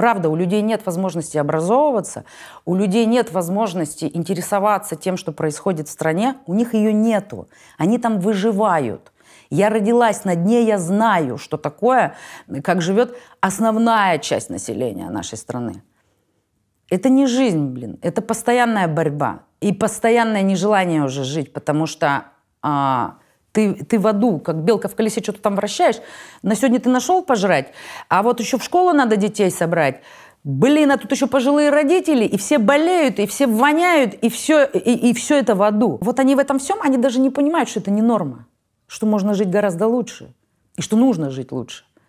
Правда, у людей нет возможности образовываться, у людей нет возможности интересоваться тем, что происходит в стране, у них ее нету. Они там выживают. Я родилась на дне, я знаю, что такое, как живет основная часть населения нашей страны. Это не жизнь, блин, это постоянная борьба и постоянное нежелание уже жить, потому что а, ты, ты в аду, как белка в колесе, что-то там вращаешь. На сегодня ты нашел пожрать, а вот еще в школу надо детей собрать. Блин, а тут еще пожилые родители, и все болеют, и все воняют, и все, и, и все это в аду. Вот они в этом всем, они даже не понимают, что это не норма, что можно жить гораздо лучше, и что нужно жить лучше.